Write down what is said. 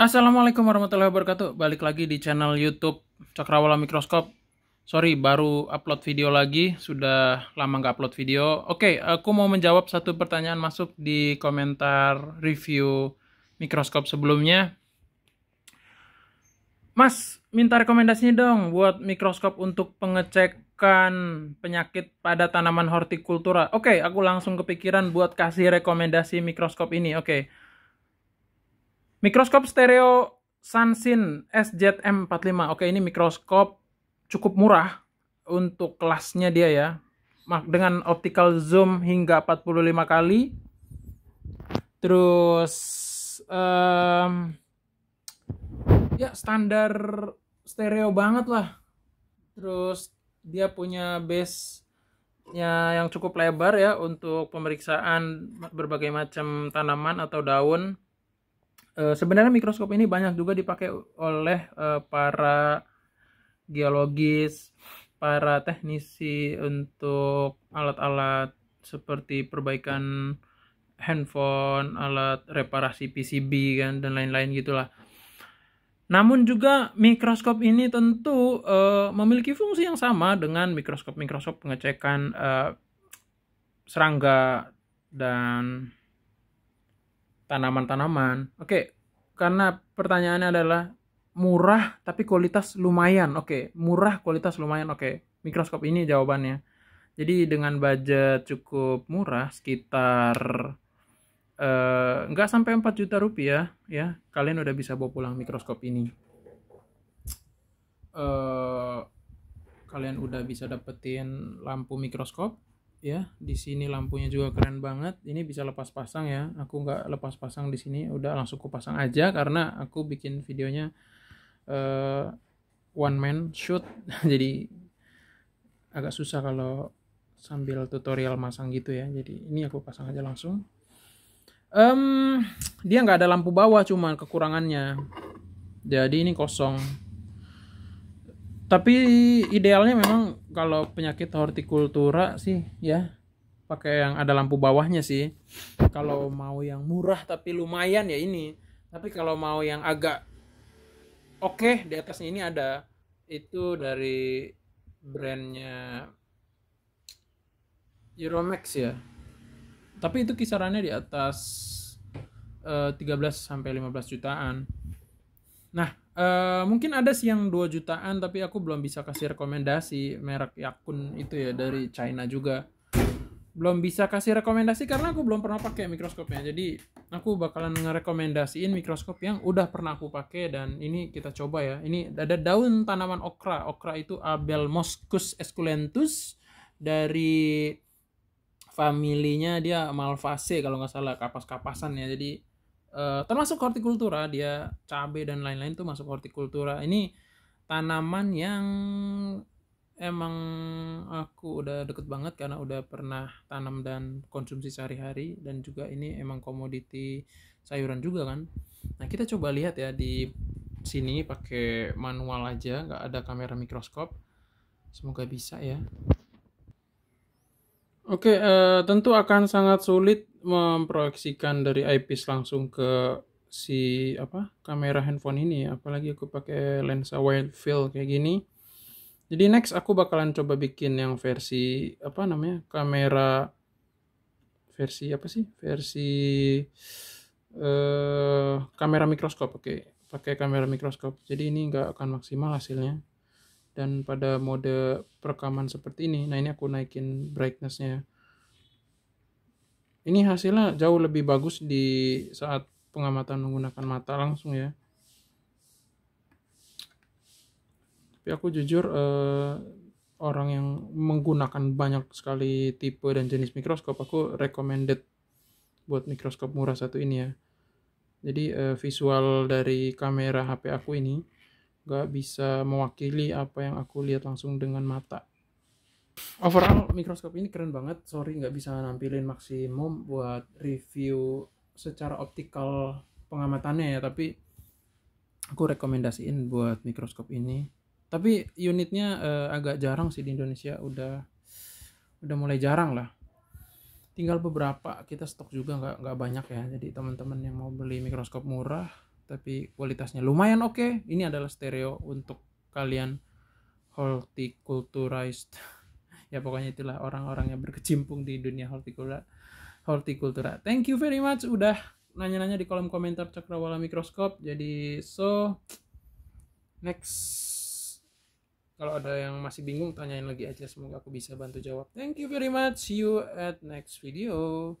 Assalamualaikum warahmatullahi wabarakatuh. Balik lagi di channel YouTube Cakrawala Mikroskop. Sorry, baru upload video lagi. Sudah lama nggak upload video. Oke, aku mau menjawab satu pertanyaan masuk di komentar review mikroskop sebelumnya. Mas, minta rekomendasi dong buat mikroskop untuk pengecekan penyakit pada tanaman hortikultura. Oke, aku langsung kepikiran buat kasih rekomendasi mikroskop ini. Oke. Mikroskop stereo Sansin SZM45. Oke, ini mikroskop cukup murah untuk kelasnya dia ya. Dengan optical zoom hingga 45 kali. Terus um, ya standar stereo banget lah. Terus dia punya base nya yang cukup lebar ya untuk pemeriksaan berbagai macam tanaman atau daun. Eh, sebenarnya mikroskop ini banyak juga dipakai oleh eh, para geologis, para teknisi untuk alat-alat seperti perbaikan handphone, alat reparasi PCB kan dan lain-lain gitulah. Namun juga mikroskop ini tentu uh, memiliki fungsi yang sama dengan mikroskop-mikroskop pengecekan uh, serangga dan tanaman-tanaman. Oke, karena pertanyaannya adalah murah tapi kualitas lumayan. Oke, murah kualitas lumayan. Oke, mikroskop ini jawabannya. Jadi dengan budget cukup murah sekitar nggak eh, nggak sampai 4 juta rupiah ya, kalian udah bisa bawa pulang mikroskop ini. uh, kalian udah bisa dapetin lampu mikroskop ya di sini lampunya juga keren banget ini bisa lepas pasang ya aku nggak lepas pasang di sini udah langsung kupasang aja karena aku bikin videonya uh, one man shoot jadi agak susah kalau sambil tutorial masang gitu ya jadi ini aku pasang aja langsung um, dia nggak ada lampu bawah cuman kekurangannya jadi ini kosong tapi idealnya memang kalau penyakit hortikultura sih ya pakai yang ada lampu bawahnya sih kalau mau yang murah tapi lumayan ya ini tapi kalau mau yang agak oke okay, di atasnya ini ada itu dari brandnya Euromax ya tapi itu kisarannya di atas uh, eh, 13 sampai 15 jutaan Nah, uh, mungkin ada sih yang 2 jutaan tapi aku belum bisa kasih rekomendasi merek Yakun itu ya dari China juga. Belum bisa kasih rekomendasi karena aku belum pernah pakai mikroskopnya. Jadi, aku bakalan ngerekomendasiin mikroskop yang udah pernah aku pakai dan ini kita coba ya. Ini ada daun tanaman okra. Okra itu Abel Moscus esculentus dari familinya dia Malvase kalau nggak salah kapas-kapasan ya. Jadi uh, termasuk hortikultura dia cabe dan lain-lain tuh masuk hortikultura ini tanaman yang emang aku udah deket banget karena udah pernah tanam dan konsumsi sehari-hari dan juga ini emang komoditi sayuran juga kan nah kita coba lihat ya di sini pakai manual aja nggak ada kamera mikroskop semoga bisa ya Oke, eh, tentu akan sangat sulit memproyeksikan dari eyepiece langsung ke si apa kamera handphone ini, apalagi aku pakai lensa wide field kayak gini. Jadi next aku bakalan coba bikin yang versi apa namanya kamera versi apa sih versi eh, kamera mikroskop oke okay. pakai kamera mikroskop jadi ini nggak akan maksimal hasilnya dan pada mode perekaman seperti ini nah ini aku naikin brightnessnya ini hasilnya jauh lebih bagus di saat pengamatan menggunakan mata langsung ya tapi aku jujur eh, orang yang menggunakan banyak sekali tipe dan jenis mikroskop aku recommended buat mikroskop murah satu ini ya jadi eh, visual dari kamera HP aku ini gak bisa mewakili apa yang aku lihat langsung dengan mata overall mikroskop ini keren banget sorry nggak bisa nampilin maksimum buat review secara optikal pengamatannya ya tapi aku rekomendasiin buat mikroskop ini tapi unitnya uh, agak jarang sih di Indonesia udah udah mulai jarang lah tinggal beberapa kita stok juga nggak nggak banyak ya jadi teman-teman yang mau beli mikroskop murah tapi kualitasnya lumayan oke okay. ini adalah stereo untuk kalian horticulturized. ya pokoknya itulah orang-orang yang berkecimpung di dunia hortikultura hortikultura thank you very much udah nanya-nanya di kolom komentar cakrawala mikroskop jadi so next kalau ada yang masih bingung tanyain lagi aja semoga aku bisa bantu jawab thank you very much see you at next video